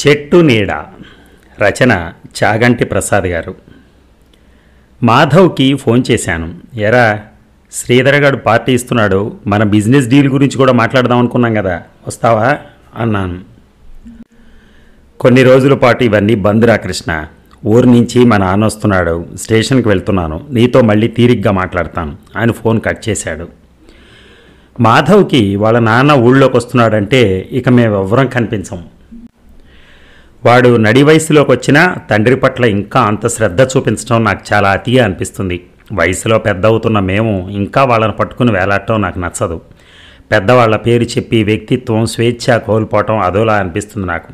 చెట్టు నీడ రచన చాగంటి ప్రసాద్ గారు మాధవ్కి ఫోన్ చేశాను ఎరా శ్రీధర్ గారు పార్టీ ఇస్తున్నాడు మన బిజినెస్ డీల్ గురించి కూడా మాట్లాడదాం అనుకున్నాం కదా వస్తావా అన్నాను కొన్ని రోజుల పాటు ఇవన్నీ బంద్రా కృష్ణ ఊరి నుంచి మా నాన్న వస్తున్నాడు స్టేషన్కి వెళ్తున్నాను నీతో మళ్ళీ తీరిగ్గా మాట్లాడతాను ఆయన ఫోన్ కట్ చేశాడు మాధవ్కి వాళ్ళ నాన్న ఊళ్ళోకి వస్తున్నాడంటే ఇక మేము ఎవరం కనిపించం వాడు నడి వయసులోకి వచ్చినా తండ్రి పట్ల ఇంకా అంత శ్రద్ధ చూపించడం నాకు చాలా అతిగా అనిపిస్తుంది వయసులో పెద్ద అవుతున్న మేము ఇంకా వాళ్ళని పట్టుకుని వేలాడటం నాకు నచ్చదు పెద్దవాళ్ల పేరు చెప్పి వ్యక్తిత్వం స్వేచ్ఛ కోల్పోవటం అదోలా అనిపిస్తుంది నాకు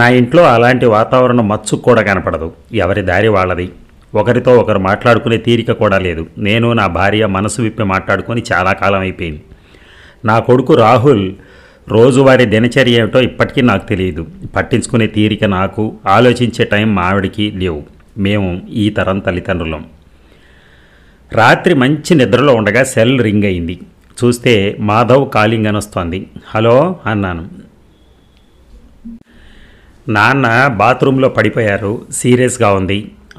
నా ఇంట్లో అలాంటి వాతావరణం మచ్చు కూడా కనపడదు ఎవరి దారి వాళ్ళది ఒకరితో ఒకరు మాట్లాడుకునే తీరిక కూడా లేదు నేను నా భార్య మనసు విప్పి మాట్లాడుకొని చాలా కాలం అయిపోయింది నా కొడుకు రాహుల్ రోజువారీ దినచర్య ఏమిటో ఇప్పటికీ నాకు తెలియదు పట్టించుకునే తీరిక నాకు ఆలోచించే టైం మావిడికి లేవు మేము ఈ తరం తల్లిదండ్రులం రాత్రి మంచి నిద్రలో ఉండగా సెల్ రింగ్ అయింది చూస్తే మాధవ్ కాలింగ్ అనొస్తోంది హలో అన్నాను నాన్న బాత్రూంలో పడిపోయారు సీరియస్గా ఉంది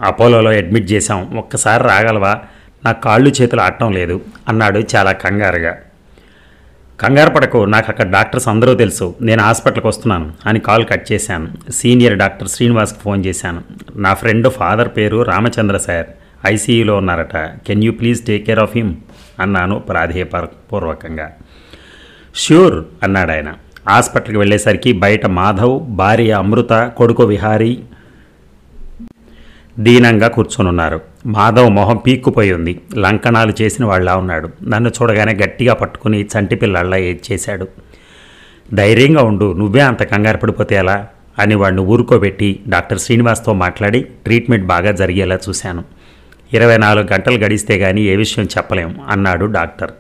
అపోలోలో అడ్మిట్ చేశాం ఒక్కసారి రాగలవా నా కాళ్ళు చేతులు ఆడటం లేదు అన్నాడు చాలా కంగారుగా కంగారు పడకు నాకు అక్కడ డాక్టర్స్ అందరూ తెలుసు నేను హాస్పిటల్కి వస్తున్నాను అని కాల్ కట్ చేశాను సీనియర్ డాక్టర్ శ్రీనివాస్కి ఫోన్ చేశాను నా ఫ్రెండ్ ఫాదర్ పేరు రామచంద్ర సార్ ఐసీయూలో ఉన్నారట can you please take care of him అన్నాను ప్రాధేయపూర్వకంగా ష్యూర్ అన్నాడు ఆయన హాస్పిటల్కి వెళ్ళేసరికి బయట మాధవ్ భార్య అమృత కొడుకు విహారీ దీనంగా కూర్చొనున్నారు మాధవ్ మొహం పీక్కుపోయి ఉంది లంకణాలు చేసిన వాళ్ళ ఉన్నాడు నన్ను చూడగానే గట్టిగా పట్టుకుని చంటి పిల్లల్లా చేశాడు ధైర్యంగా ఉండు నువ్వే అంత కంగారు పడిపోతే ఎలా అని వాడిని ఊరుకోబెట్టి డాక్టర్ శ్రీనివాస్తో మాట్లాడి ట్రీట్మెంట్ బాగా జరిగేలా చూశాను ఇరవై నాలుగు గంటలు గడిస్తే కానీ ఏ విషయం చెప్పలేం అన్నాడు డాక్టర్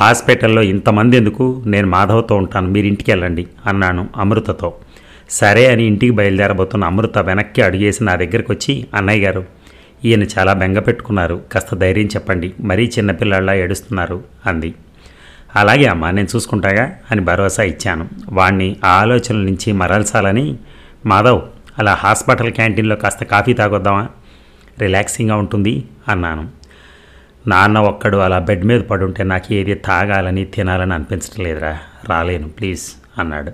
హాస్పిటల్లో ఇంతమంది ఎందుకు నేను మాధవ్తో ఉంటాను మీరు ఇంటికి వెళ్ళండి అన్నాను అమృతతో సరే అని ఇంటికి బయలుదేరబోతున్న అమృత వెనక్కి అడిగేసి నా దగ్గరకు వచ్చి అన్నయ్య గారు ఈయన చాలా బెంగ పెట్టుకున్నారు కాస్త ధైర్యం చెప్పండి మరీ చిన్నపిల్లల్లా ఏడుస్తున్నారు అంది అలాగే అమ్మా నేను చూసుకుంటాగా అని భరోసా ఇచ్చాను వాణ్ణి ఆ ఆలోచనల నుంచి మరల్చాలని మాధవ్ అలా హాస్పిటల్ క్యాంటీన్లో కాస్త కాఫీ తాగొద్దామా రిలాక్సింగ్గా ఉంటుంది అన్నాను నాన్న ఒక్కడు అలా బెడ్ మీద పడుంటే నాకు ఏది తాగాలని తినాలని అనిపించడం లేదురా రాలేను ప్లీజ్ అన్నాడు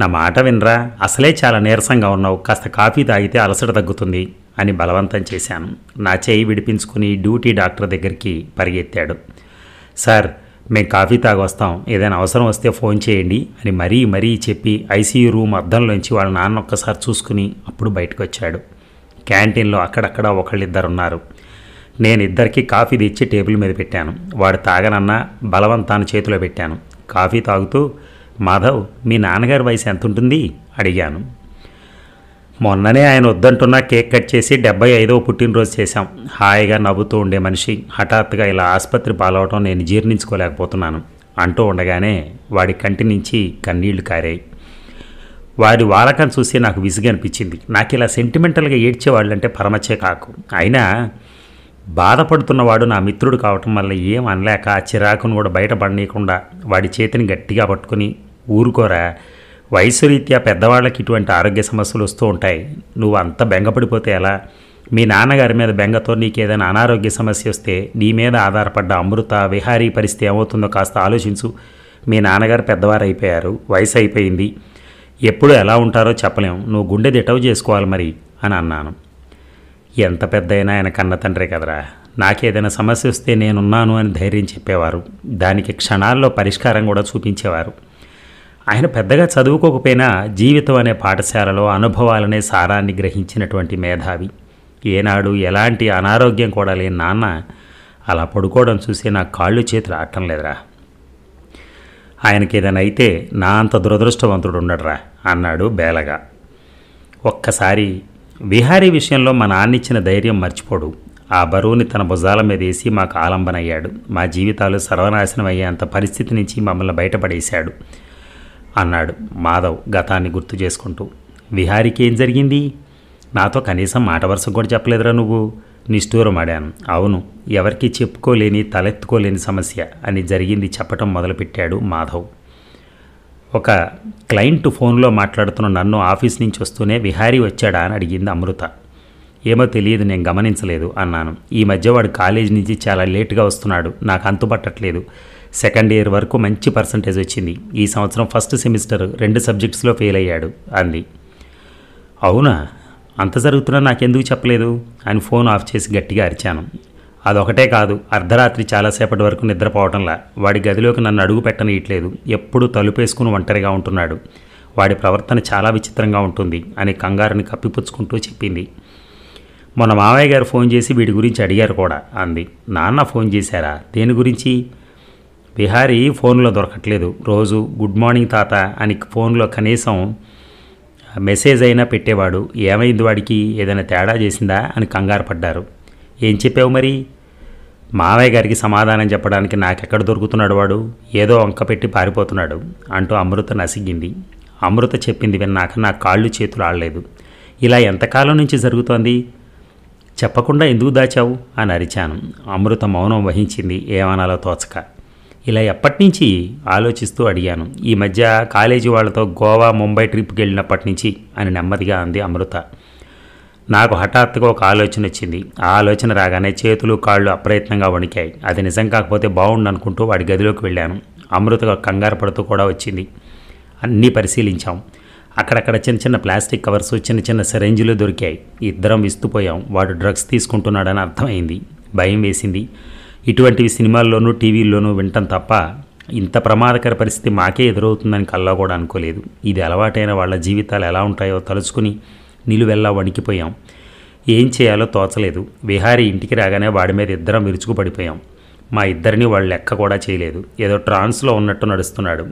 నా మాట వినరా అసలే చాలా నీరసంగా ఉన్నావు కాస్త కాఫీ తాగితే అలసట తగ్గుతుంది అని బలవంతం చేశాను నా చేయి విడిపించుకుని డ్యూటీ డాక్టర్ దగ్గరికి పరిగెత్తాడు సార్ మేము కాఫీ తాగొస్తాం ఏదైనా అవసరం వస్తే ఫోన్ చేయండి అని మరీ మరీ చెప్పి ఐసీయూ రూమ్ అద్దంలోంచి వాళ్ళ నాన్న ఒక్కసారి చూసుకుని అప్పుడు బయటకు వచ్చాడు క్యాంటీన్లో అక్కడక్కడ ఒకళ్ళిద్దరున్నారు ఉన్నారు నేను ఇద్దరికీ కాఫీ తెచ్చి టేబుల్ మీద పెట్టాను వాడు తాగనన్నా బలవంతాన్ని చేతిలో పెట్టాను కాఫీ తాగుతూ మాధవ్ మీ నాన్నగారి వయసు ఎంత ఉంటుంది అడిగాను మొన్ననే ఆయన వద్దంటున్న కేక్ కట్ చేసి డెబ్బై ఐదవ పుట్టినరోజు చేశాం హాయిగా నవ్వుతూ ఉండే మనిషి హఠాత్తుగా ఇలా ఆసుపత్రి పాలవటం నేను జీర్ణించుకోలేకపోతున్నాను అంటూ ఉండగానే వాడి కంటి నుంచి కన్నీళ్లు కారాయి వారి వాలకం చూసి నాకు విసుగనిపించింది నాకు ఇలా సెంటిమెంటల్గా ఏడ్చేవాళ్ళంటే పరమచ్చే కాకు అయినా బాధపడుతున్నవాడు నా మిత్రుడు కావటం వల్ల ఏం అనలేక ఆ చిరాకును కూడా బయటపడనీయకుండా వాడి చేతిని గట్టిగా పట్టుకుని ఊరుకోరా వయసురీత్యా పెద్దవాళ్ళకి ఇటువంటి ఆరోగ్య సమస్యలు వస్తూ ఉంటాయి నువ్వు అంత బెంగపడిపోతే ఎలా మీ నాన్నగారి మీద బెంగతో నీకు ఏదైనా అనారోగ్య సమస్య వస్తే నీ మీద ఆధారపడ్డ అమృత విహారీ పరిస్థితి ఏమవుతుందో కాస్త ఆలోచించు మీ నాన్నగారు పెద్దవారు అయిపోయారు వయసు అయిపోయింది ఎప్పుడు ఎలా ఉంటారో చెప్పలేం నువ్వు గుండె దిటవు చేసుకోవాలి మరి అని అన్నాను ఎంత పెద్దయినా ఆయన కన్న తండ్రి కదరా నాకేదైనా సమస్య వస్తే నేనున్నాను అని ధైర్యం చెప్పేవారు దానికి క్షణాల్లో పరిష్కారం కూడా చూపించేవారు ఆయన పెద్దగా చదువుకోకపోయినా జీవితం అనే పాఠశాలలో అనుభవాలనే సారాన్ని గ్రహించినటువంటి మేధావి ఏనాడు ఎలాంటి అనారోగ్యం కూడా లేని నాన్న అలా పడుకోవడం చూసి నా కాళ్ళు చేతులు ఆడటం లేదురా ఆయనకి ఏదైనా అయితే నా అంత దురదృష్టవంతుడు ఉండడురా అన్నాడు బేలగా ఒక్కసారి విహారీ విషయంలో మా నాన్నిచ్చిన ధైర్యం మర్చిపోడు ఆ బరువుని తన భుజాల మీద వేసి మాకు ఆలంబనయ్యాడు మా జీవితాలు సర్వనాశనం అయ్యేంత పరిస్థితి నుంచి మమ్మల్ని బయటపడేశాడు అన్నాడు మాధవ్ గతాన్ని గుర్తు చేసుకుంటూ విహారీకి ఏం జరిగింది నాతో కనీసం మాట వరుస కూడా చెప్పలేదురా నువ్వు నిష్ఠూరమాడాను అవును ఎవరికీ చెప్పుకోలేని తలెత్తుకోలేని సమస్య అని జరిగింది చెప్పటం మొదలుపెట్టాడు మాధవ్ ఒక క్లయింట్ ఫోన్లో మాట్లాడుతున్న నన్ను ఆఫీస్ నుంచి వస్తూనే విహారీ వచ్చాడా అని అడిగింది అమృత ఏమో తెలియదు నేను గమనించలేదు అన్నాను ఈ మధ్య వాడు కాలేజ్ నుంచి చాలా లేటుగా వస్తున్నాడు నాకు అంతుపట్టట్లేదు సెకండ్ ఇయర్ వరకు మంచి పర్సంటేజ్ వచ్చింది ఈ సంవత్సరం ఫస్ట్ సెమిస్టర్ రెండు సబ్జెక్ట్స్లో ఫెయిల్ అయ్యాడు అంది అవునా అంత జరుగుతున్నా నాకెందుకు చెప్పలేదు అని ఫోన్ ఆఫ్ చేసి గట్టిగా అరిచాను అదొకటే కాదు అర్ధరాత్రి చాలాసేపటి వరకు నిద్రపోవటంలా వాడి గదిలోకి నన్ను అడుగు పెట్టనీయట్లేదు ఎప్పుడూ తలుపేసుకుని ఒంటరిగా ఉంటున్నాడు వాడి ప్రవర్తన చాలా విచిత్రంగా ఉంటుంది అని కంగారుని కప్పిపుచ్చుకుంటూ చెప్పింది మొన్న మావయ్య గారు ఫోన్ చేసి వీడి గురించి అడిగారు కూడా అంది నాన్న ఫోన్ చేశారా దేని గురించి విహారీ ఫోన్లో దొరకట్లేదు రోజు గుడ్ మార్నింగ్ తాత అని ఫోన్లో కనీసం మెసేజ్ అయినా పెట్టేవాడు ఏమైంది వాడికి ఏదైనా తేడా చేసిందా అని కంగారు పడ్డారు ఏం చెప్పావు మరి మావయ్య గారికి సమాధానం చెప్పడానికి నాకెక్కడ దొరుకుతున్నాడు వాడు ఏదో అంక పెట్టి పారిపోతున్నాడు అంటూ అమృత నసిగింది అమృత చెప్పింది విన్నాక నా కాళ్ళు చేతులు ఆడలేదు ఇలా ఎంతకాలం నుంచి జరుగుతోంది చెప్పకుండా ఎందుకు దాచావు అని అరిచాను అమృత మౌనం వహించింది ఏమనాలో తోచక ఇలా ఎప్పటి నుంచి ఆలోచిస్తూ అడిగాను ఈ మధ్య కాలేజీ వాళ్ళతో గోవా ముంబై ట్రిప్కి వెళ్ళినప్పటి నుంచి అని నెమ్మదిగా అంది అమృత నాకు హఠాత్తుగా ఒక ఆలోచన వచ్చింది ఆ ఆలోచన రాగానే చేతులు కాళ్ళు అప్రయత్నంగా వణికాయి అది నిజం కాకపోతే బాగుండు అనుకుంటూ వాడి గదిలోకి వెళ్ళాను అమృత కంగారు పడుతూ కూడా వచ్చింది అన్నీ పరిశీలించాం అక్కడక్కడ చిన్న చిన్న ప్లాస్టిక్ కవర్స్ చిన్న చిన్న సెరెంజీలు దొరికాయి ఇద్దరం విస్తుపోయాం వాడు డ్రగ్స్ తీసుకుంటున్నాడని అర్థమైంది భయం వేసింది ఇటువంటివి సినిమాల్లోనూ టీవీల్లోనూ వింటాం తప్ప ఇంత ప్రమాదకర పరిస్థితి మాకే ఎదురవుతుందని కల్లా కూడా అనుకోలేదు ఇది అలవాటైన వాళ్ళ జీవితాలు ఎలా ఉంటాయో తలుచుకుని నిలువెల్లా వణికిపోయాం ఏం చేయాలో తోచలేదు విహారీ ఇంటికి రాగానే వాడి మీద ఇద్దరం విరుచుకు పడిపోయాం మా ఇద్దరిని వాళ్ళు లెక్క కూడా చేయలేదు ఏదో ట్రాన్స్లో ఉన్నట్టు నడుస్తున్నాడు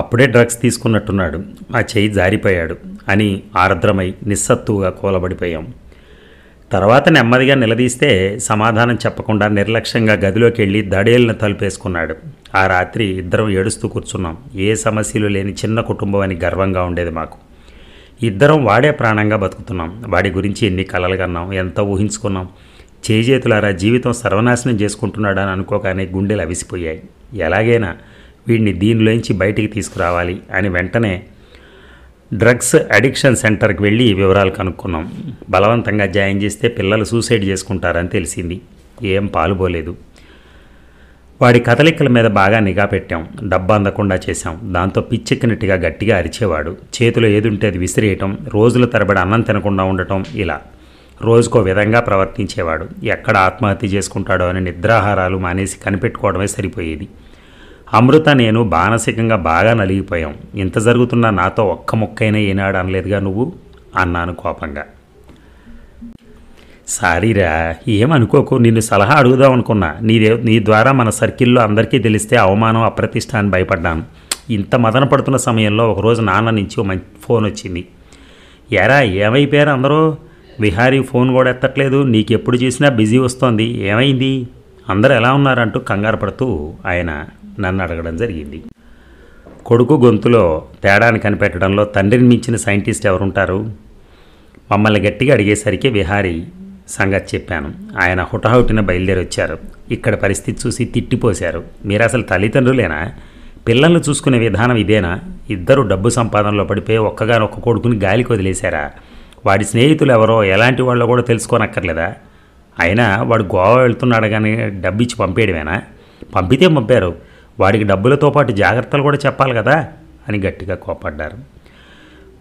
అప్పుడే డ్రగ్స్ తీసుకున్నట్టున్నాడు ఆ చేయి జారిపోయాడు అని ఆర్ద్రమై నిస్సత్తుగా కూలబడిపోయాం తర్వాత నెమ్మదిగా నిలదీస్తే సమాధానం చెప్పకుండా నిర్లక్ష్యంగా గదిలోకి వెళ్ళి దడేలను తలుపేసుకున్నాడు ఆ రాత్రి ఇద్దరం ఏడుస్తూ కూర్చున్నాం ఏ సమస్యలు లేని చిన్న కుటుంబం అని గర్వంగా ఉండేది మాకు ఇద్దరం వాడే ప్రాణంగా బతుకుతున్నాం వాడి గురించి ఎన్ని కలలు కన్నాం ఎంత ఊహించుకున్నాం చేజేతులారా జీవితం సర్వనాశనం చేసుకుంటున్నాడని అనుకోగానే గుండెలు అవిసిపోయాయి ఎలాగైనా వీడిని దీనిలోంచి బయటికి తీసుకురావాలి అని వెంటనే డ్రగ్స్ అడిక్షన్ సెంటర్కి వెళ్ళి వివరాలు కనుక్కున్నాం బలవంతంగా జాయిన్ చేస్తే పిల్లలు సూసైడ్ చేసుకుంటారని తెలిసింది ఏం పాలుబోలేదు వాడి కదలికల మీద బాగా నిఘా పెట్టాం డబ్బా అందకుండా చేశాం దాంతో పిచ్చెక్కినట్టుగా గట్టిగా అరిచేవాడు చేతిలో ఏదుంటే అది విసిరేయటం రోజుల తరబడి అన్నం తినకుండా ఉండటం ఇలా రోజుకో విధంగా ప్రవర్తించేవాడు ఎక్కడ ఆత్మహత్య చేసుకుంటాడో అని నిద్రాహారాలు మానేసి కనిపెట్టుకోవడమే సరిపోయేది అమృత నేను బానసికంగా బాగా నలిగిపోయాం ఇంత జరుగుతున్నా నాతో ఒక్క మొక్కైనా ఏనాడు అనలేదుగా నువ్వు అన్నాను కోపంగా సారీరా ఏమనుకోకు నిన్ను సలహా అడుగుదాం అనుకున్నా నీదే నీ ద్వారా మన సర్కిల్లో అందరికీ తెలిస్తే అవమానం అప్రతిష్ట అని భయపడ్డాను ఇంత మదన పడుతున్న సమయంలో ఒకరోజు నాన్న నుంచి మంచి ఫోన్ వచ్చింది ఎరా ఏమైపోయారు అందరూ విహారీ ఫోన్ కూడా ఎత్తట్లేదు నీకు ఎప్పుడు చూసినా బిజీ వస్తోంది ఏమైంది అందరు ఎలా ఉన్నారంటూ కంగారు పడుతూ ఆయన నన్ను అడగడం జరిగింది కొడుకు గొంతులో తేడాన్ని కనిపెట్టడంలో తండ్రిని మించిన సైంటిస్ట్ ఎవరుంటారు మమ్మల్ని గట్టిగా అడిగేసరికి విహారీ సంగతి చెప్పాను ఆయన హుటహుటిన వచ్చారు ఇక్కడ పరిస్థితి చూసి తిట్టిపోశారు మీరు అసలు తల్లిదండ్రులేనా పిల్లల్ని చూసుకునే విధానం ఇదేనా ఇద్దరు డబ్బు సంపాదనలో పడిపోయి ఒక్కగానొక్క కొడుకుని గాలికి వదిలేశారా వాడి స్నేహితులు ఎవరో ఎలాంటి వాళ్ళో కూడా తెలుసుకోనక్కర్లేదా అయినా వాడు గోవా వెళ్తున్నాడు కానీ డబ్బు ఇచ్చి పంపేయడమేనా పంపితే పంపారు వాడికి డబ్బులతో పాటు జాగ్రత్తలు కూడా చెప్పాలి కదా అని గట్టిగా కోపడ్డారు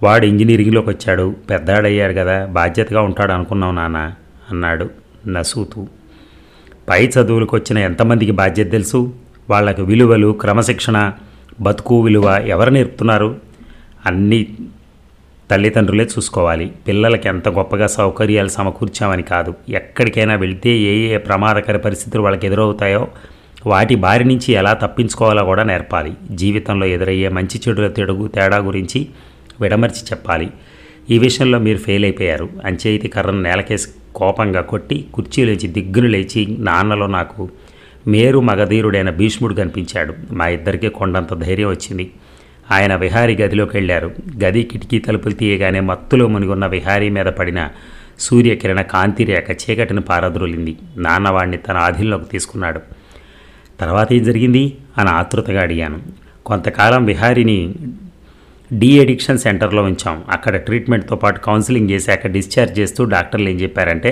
వాడు ఇంజనీరింగ్లోకి వచ్చాడు పెద్దాడయ్యాడు కదా బాధ్యతగా ఉంటాడు అనుకున్నావు నాన్న అన్నాడు నసూతు పై చదువులకు వచ్చిన ఎంతమందికి బాధ్యత తెలుసు వాళ్లకు విలువలు క్రమశిక్షణ బతుకు విలువ ఎవరు నేర్పుతున్నారు అన్నీ తల్లిదండ్రులే చూసుకోవాలి పిల్లలకి ఎంత గొప్పగా సౌకర్యాలు సమకూర్చామని కాదు ఎక్కడికైనా వెళితే ఏ ఏ ప్రమాదకర పరిస్థితులు వాళ్ళకి ఎదురవుతాయో వాటి బారి నుంచి ఎలా తప్పించుకోవాలో కూడా నేర్పాలి జీవితంలో ఎదురయ్యే మంచి చెడుల తెడుగు తేడా గురించి విడమర్చి చెప్పాలి ఈ విషయంలో మీరు ఫెయిల్ అయిపోయారు అంచేతి కర్రను నేలకేసి కోపంగా కొట్టి లేచి దిగ్గును లేచి నాన్నలో నాకు మేరు మగధీరుడైన భీష్ముడు కనిపించాడు మా ఇద్దరికీ కొండంత ధైర్యం వచ్చింది ఆయన విహారీ గదిలోకి వెళ్ళారు గది కిటికీ తలుపులు తీయగానే మత్తులో మునిగున్న విహారీ మీద పడిన సూర్యకిరణ కాంతి రేఖ చీకటిని పారద్రోలింది నాన్నవాణ్ణి తన ఆధీనంలోకి తీసుకున్నాడు తర్వాత ఏం జరిగింది అని ఆతృతగా అడిగాను కొంతకాలం విహారిని డీ అడిక్షన్ సెంటర్లో ఉంచాం అక్కడ ట్రీట్మెంట్తో పాటు కౌన్సిలింగ్ చేశాక డిశ్చార్జ్ చేస్తూ డాక్టర్లు ఏం చెప్పారంటే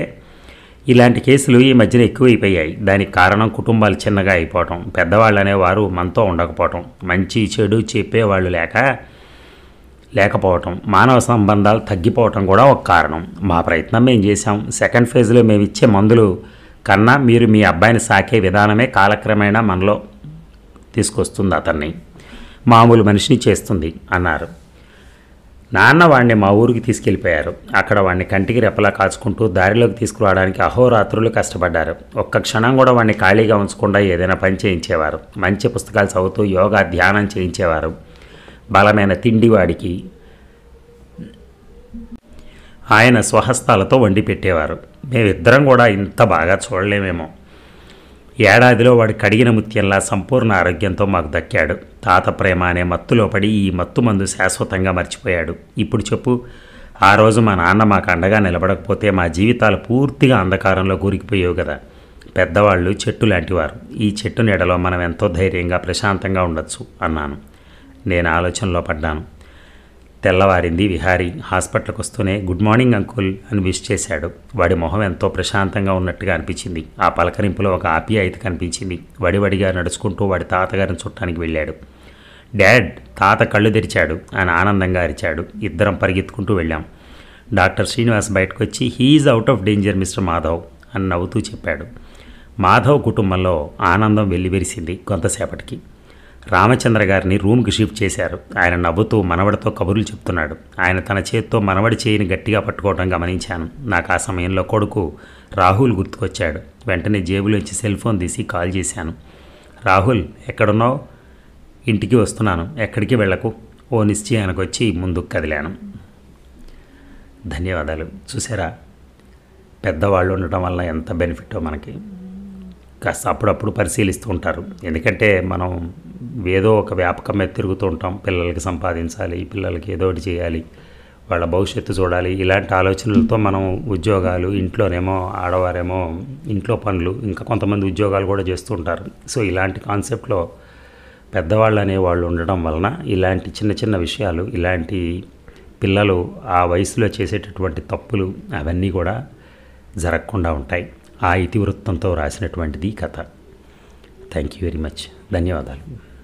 ఇలాంటి కేసులు ఈ మధ్యన ఎక్కువైపోయాయి దానికి కారణం కుటుంబాలు చిన్నగా అయిపోవటం పెద్దవాళ్ళు అనేవారు మనతో ఉండకపోవటం మంచి చెడు చెప్పేవాళ్ళు లేక లేకపోవటం మానవ సంబంధాలు తగ్గిపోవటం కూడా ఒక కారణం మా ప్రయత్నం మేము చేశాం సెకండ్ ఫేజ్లో మేము ఇచ్చే మందులు కన్నా మీరు మీ అబ్బాయిని సాకే విధానమే కాలక్రమేణా మనలో తీసుకొస్తుంది అతన్ని మామూలు మనిషిని చేస్తుంది అన్నారు నాన్న వాడిని మా ఊరికి తీసుకెళ్ళిపోయారు అక్కడ వాడిని కంటికి రెప్పలా కాచుకుంటూ దారిలోకి తీసుకురావడానికి అహోరాత్రులు కష్టపడ్డారు ఒక్క క్షణం కూడా వాడిని ఖాళీగా ఉంచకుండా ఏదైనా పని చేయించేవారు మంచి పుస్తకాలు చదువుతూ యోగా ధ్యానం చేయించేవారు బలమైన తిండి వాడికి ఆయన స్వహస్తాలతో వండి పెట్టేవారు మేమిద్దరం కూడా ఇంత బాగా చూడలేమేమో ఏడాదిలో వాడు కడిగిన ముత్యంలా సంపూర్ణ ఆరోగ్యంతో మాకు దక్కాడు తాత ప్రేమ అనే మత్తులో పడి ఈ మత్తు మందు శాశ్వతంగా మర్చిపోయాడు ఇప్పుడు చెప్పు ఆ రోజు మా నాన్న మాకు అండగా నిలబడకపోతే మా జీవితాలు పూర్తిగా అంధకారంలో కూరికిపోయేవు కదా పెద్దవాళ్ళు చెట్టు లాంటివారు ఈ చెట్టు నీడలో మనం ఎంతో ధైర్యంగా ప్రశాంతంగా ఉండొచ్చు అన్నాను నేను ఆలోచనలో పడ్డాను తెల్లవారింది విహారీ హాస్పిటల్కి వస్తూనే గుడ్ మార్నింగ్ అంకుల్ అని విష్ చేశాడు వాడి మొహం ఎంతో ప్రశాంతంగా ఉన్నట్టుగా అనిపించింది ఆ పలకరింపులో ఒక అయితే కనిపించింది వడివడిగా నడుచుకుంటూ వాడి తాతగారిని చుట్టానికి వెళ్ళాడు డాడ్ తాత కళ్ళు తెరిచాడు అని ఆనందంగా అరిచాడు ఇద్దరం పరిగెత్తుకుంటూ వెళ్ళాం డాక్టర్ శ్రీనివాస్ బయటకు వచ్చి he is out of danger mister Madhav అని నవ్వుతూ చెప్పాడు మాధవ్ కుటుంబంలో ఆనందం వెల్లివిరిసింది కొంతసేపటికి రామచంద్ర గారిని రూమ్కి షిఫ్ట్ చేశారు ఆయన నవ్వుతూ మనవడితో కబుర్లు చెప్తున్నాడు ఆయన తన చేత్తో మనవడి చేయిని గట్టిగా పట్టుకోవడం గమనించాను నాకు ఆ సమయంలో కొడుకు రాహుల్ గుర్తుకొచ్చాడు వెంటనే జేబులోంచి సెల్ ఫోన్ తీసి కాల్ చేశాను రాహుల్ ఎక్కడున్నావు ఇంటికి వస్తున్నాను ఎక్కడికి వెళ్ళకు ఓ నిశ్చయానికి వచ్చి ముందుకు కదిలాను ధన్యవాదాలు చూసారా పెద్దవాళ్ళు ఉండటం వల్ల ఎంత బెనిఫిట్ మనకి కాస్త అప్పుడప్పుడు పరిశీలిస్తూ ఉంటారు ఎందుకంటే మనం ఏదో ఒక వ్యాపకం మీద తిరుగుతూ ఉంటాం పిల్లలకి సంపాదించాలి పిల్లలకి ఏదో ఒకటి చేయాలి వాళ్ళ భవిష్యత్తు చూడాలి ఇలాంటి ఆలోచనలతో మనం ఉద్యోగాలు ఇంట్లోనేమో ఆడవారేమో ఇంట్లో పనులు ఇంకా కొంతమంది ఉద్యోగాలు కూడా చేస్తూ ఉంటారు సో ఇలాంటి కాన్సెప్ట్లో పెద్దవాళ్ళు అనేవాళ్ళు ఉండడం వలన ఇలాంటి చిన్న చిన్న విషయాలు ఇలాంటి పిల్లలు ఆ వయసులో చేసేటటువంటి తప్పులు అవన్నీ కూడా జరగకుండా ఉంటాయి ఆ ఇతివృత్తంతో రాసినటువంటిది కథ థ్యాంక్ యూ వెరీ మచ్ ధన్యవాదాలు